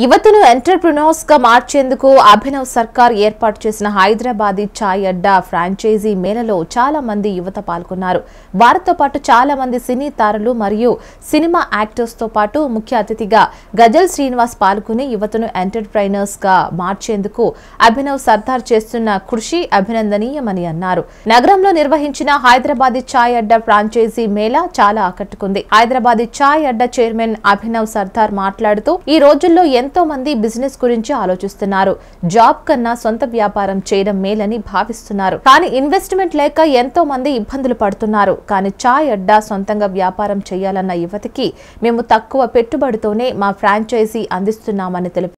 యువతను ఎంటర్ప్రినోర్స్ గా మార్చేందుకు అభినవ్ సర్కార్ ఏర్పాటు చేసిన హైదరాబాద్ ఛాయ్ అడ్డా ఫ్రాంచైజీ మేళలో చాలా మంది యువత పాల్గొన్నారు వారితో పాటు చాలా మంది సినీ తారలు మరియు సినిమా యాక్టర్స్ తో పాటు ముఖ్య అతిథిగా గజల్ శ్రీనివాస్ పాల్గొని యువతను ఎంటర్ప్రైనర్స్ గా మార్చేందుకు అభినవ్ సర్దార్ చేస్తున్న కృషి అభినందనీయమని అన్నారు నగరంలో నిర్వహించిన హైదరాబాద్ ఛాయ్ అడ్డా ఫ్రాంచైజీ మేళ చాలా ఆకట్టుకుంది హైదరాబాద్ ఛాయ్ అడ్డా చైర్మన్ అభినవ్ సర్దార్ మాట్లాడుతూ ఈ రోజుల్లో ఎంతో మంది బిజినెస్ గురించి ఆలోచిస్తున్నారు జాబ్ కన్నా సొంత వ్యాపారం చేయడం మేలని భావిస్తున్నారు కానీ ఇన్వెస్ట్మెంట్ లేక ఎంతో మంది ఇబ్బందులు పడుతున్నారు కానీ చాయ్ అడ్డా సొంతంగా వ్యాపారం చేయాలన్న యువతకి మేము తక్కువ పెట్టుబడితోనే మా ఫ్రాంచైజీ అందిస్తున్నామని తెలిపారు